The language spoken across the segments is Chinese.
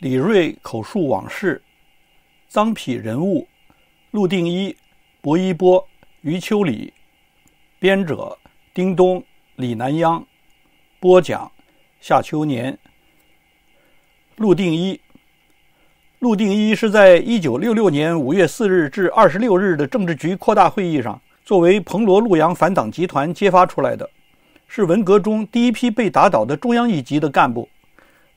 李瑞口述往事，臧丕人物，陆定一、薄一波、余秋里，编者丁东、李南央，播讲夏秋年。陆定一，陆定一是在一九六六年五月四日至二十六日的政治局扩大会议上，作为彭罗陆洋反党集团揭发出来的，是文革中第一批被打倒的中央一级的干部。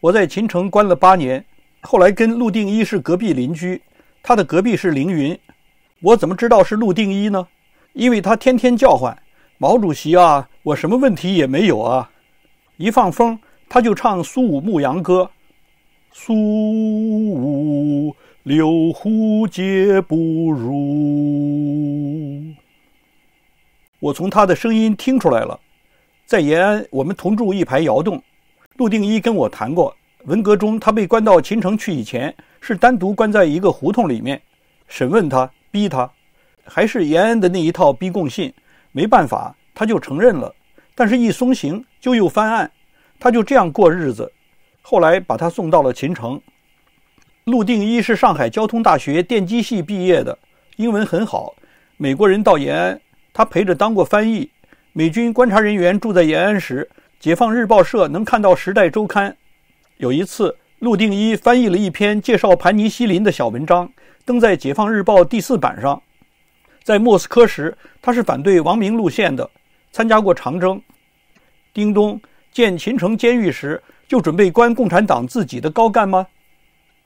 我在秦城关了八年，后来跟陆定一是隔壁邻居，他的隔壁是凌云，我怎么知道是陆定一呢？因为他天天叫唤“毛主席啊”，我什么问题也没有啊，一放风他就唱苏武牧羊歌，苏武留胡节不如。我从他的声音听出来了，在延安我们同住一排窑洞。陆定一跟我谈过，文革中他被关到秦城去以前，是单独关在一个胡同里面，审问他，逼他，还是延安的那一套逼供信，没办法，他就承认了，但是一松刑就又翻案，他就这样过日子，后来把他送到了秦城。陆定一是上海交通大学电机系毕业的，英文很好，美国人到延安，他陪着当过翻译，美军观察人员住在延安时。解放日报社能看到《时代周刊》。有一次，陆定一翻译了一篇介绍盘尼西林的小文章，登在《解放日报》第四版上。在莫斯科时，他是反对王明路线的，参加过长征。丁东建秦城监狱时，就准备关共产党自己的高干吗？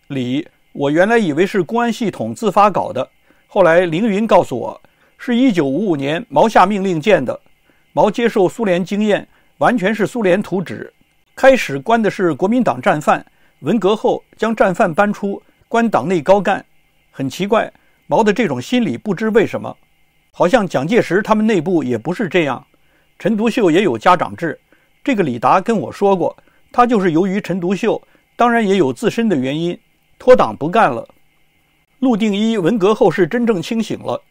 李，我原来以为是公安系统自发搞的，后来凌云告诉我，是一九五五年毛下命令建的。毛接受苏联经验。完全是苏联图纸。开始关的是国民党战犯，文革后将战犯搬出，关党内高干。很奇怪，毛的这种心理不知为什么，好像蒋介石他们内部也不是这样。陈独秀也有家长制。这个李达跟我说过，他就是由于陈独秀，当然也有自身的原因，脱党不干了。陆定一文革后是真正清醒了，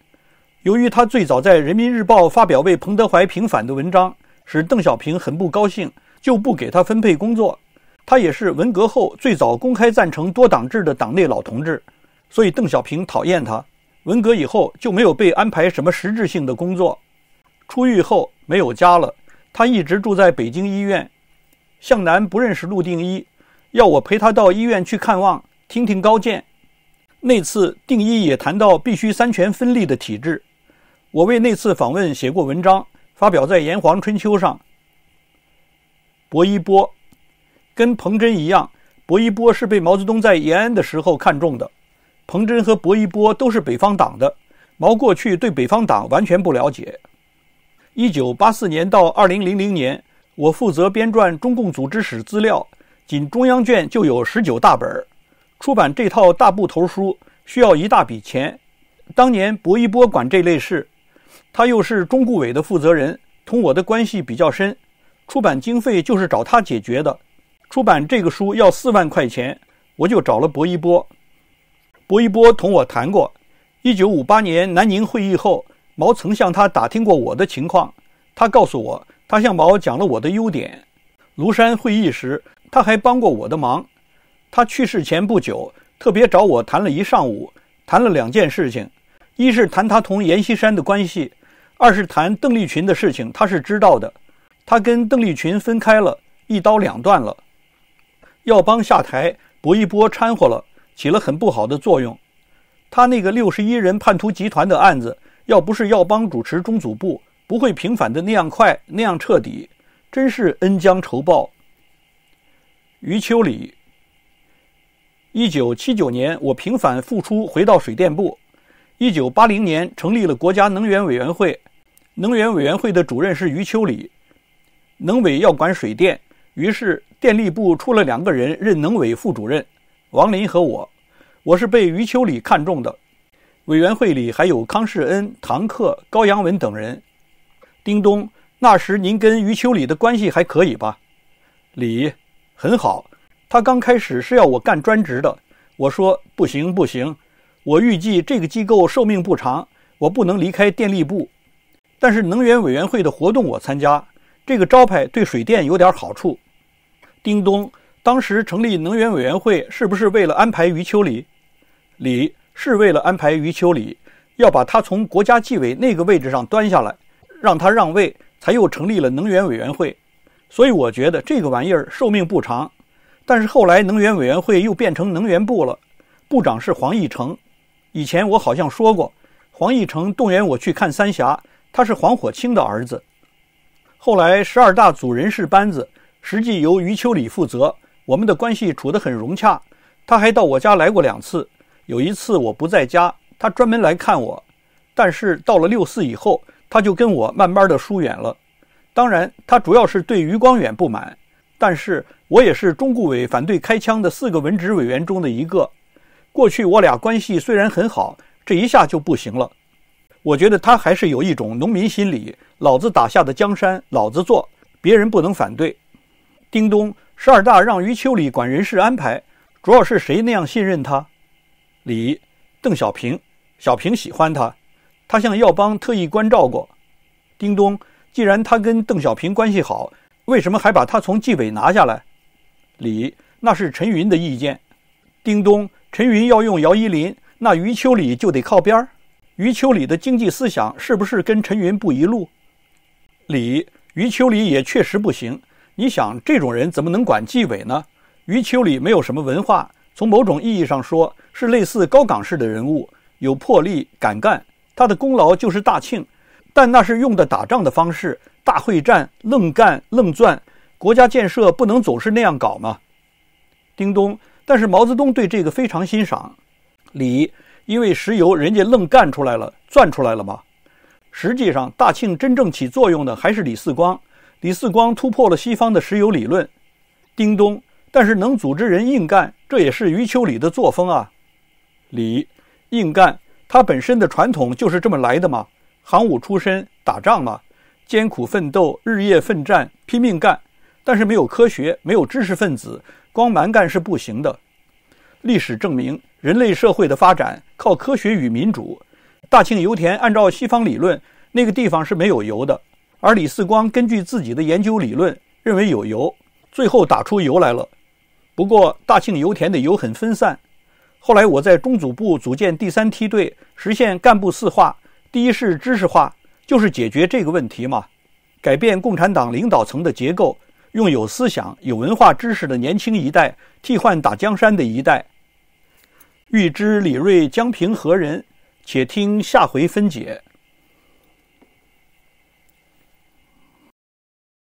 由于他最早在《人民日报》发表为彭德怀平反的文章。使邓小平很不高兴，就不给他分配工作。他也是文革后最早公开赞成多党制的党内老同志，所以邓小平讨厌他。文革以后就没有被安排什么实质性的工作。出狱后没有家了，他一直住在北京医院。向南不认识陆定一，要我陪他到医院去看望，听听高见。那次定一也谈到必须三权分立的体制。我为那次访问写过文章。发表在《炎黄春秋》上。薄一波，跟彭真一样，薄一波是被毛泽东在延安的时候看中的。彭真和薄一波都是北方党的，毛过去对北方党完全不了解。一九八四年到二零零零年，我负责编撰中共组织史资料，仅中央卷就有十九大本儿。出版这套大部头书需要一大笔钱，当年薄一波管这类事。他又是中顾委的负责人，同我的关系比较深。出版经费就是找他解决的。出版这个书要四万块钱，我就找了薄一波。薄一波同我谈过，一九五八年南宁会议后，毛曾向他打听过我的情况。他告诉我，他向毛讲了我的优点。庐山会议时，他还帮过我的忙。他去世前不久，特别找我谈了一上午，谈了两件事情：一是谈他同阎锡山的关系。二是谈邓丽群的事情，他是知道的，他跟邓丽群分开了，一刀两断了。耀邦下台，薄一波掺和了，起了很不好的作用。他那个六十一人叛徒集团的案子，要不是耀邦主持中组部，不会平反的那样快那样彻底，真是恩将仇报。余秋里，一九七九年我平反复出，回到水电部，一九八零年成立了国家能源委员会。能源委员会的主任是余秋里，能委要管水电，于是电力部出了两个人任能委副主任，王林和我，我是被余秋里看中的。委员会里还有康世恩、唐克、高阳文等人。丁东，那时您跟余秋里的关系还可以吧？李，很好。他刚开始是要我干专职的，我说不行不行，我预计这个机构寿命不长，我不能离开电力部。但是能源委员会的活动我参加，这个招牌对水电有点好处。叮咚，当时成立能源委员会是不是为了安排余秋里？李是为了安排余秋里，要把他从国家纪委那个位置上端下来，让他让位，才又成立了能源委员会。所以我觉得这个玩意儿寿命不长。但是后来能源委员会又变成能源部了，部长是黄奕成。以前我好像说过，黄奕成动员我去看三峡。他是黄火清的儿子，后来十二大组人事班子实际由余秋里负责，我们的关系处得很融洽，他还到我家来过两次，有一次我不在家，他专门来看我，但是到了六四以后，他就跟我慢慢的疏远了，当然他主要是对余光远不满，但是我也是中顾委反对开枪的四个文职委员中的一个，过去我俩关系虽然很好，这一下就不行了。我觉得他还是有一种农民心理，老子打下的江山，老子做，别人不能反对。叮咚，十二大让余秋里管人事安排，主要是谁那样信任他？李，邓小平，小平喜欢他，他向耀邦特意关照过。叮咚，既然他跟邓小平关系好，为什么还把他从纪委拿下来？李，那是陈云的意见。叮咚，陈云要用姚依林，那余秋里就得靠边儿。余秋里的经济思想是不是跟陈云不一路？李余秋里也确实不行。你想，这种人怎么能管纪委呢？余秋里没有什么文化，从某种意义上说，是类似高岗式的人物，有魄力、敢干。他的功劳就是大庆，但那是用的打仗的方式，大会战、愣干、愣钻。国家建设不能总是那样搞嘛。叮咚，但是毛泽东对这个非常欣赏。李。因为石油人家愣干出来了，钻出来了嘛。实际上，大庆真正起作用的还是李四光。李四光突破了西方的石油理论，叮咚。但是能组织人硬干，这也是余秋里的作风啊。李硬干，他本身的传统就是这么来的嘛。行伍出身，打仗嘛，艰苦奋斗，日夜奋战，拼命干。但是没有科学，没有知识分子，光蛮干是不行的。历史证明。人类社会的发展靠科学与民主。大庆油田按照西方理论，那个地方是没有油的，而李四光根据自己的研究理论，认为有油，最后打出油来了。不过大庆油田的油很分散。后来我在中组部组建第三梯队，实现干部四化，第一是知识化，就是解决这个问题嘛，改变共产党领导层的结构，用有思想、有文化知识的年轻一代替换打江山的一代。欲知李瑞将凭何人，且听下回分解。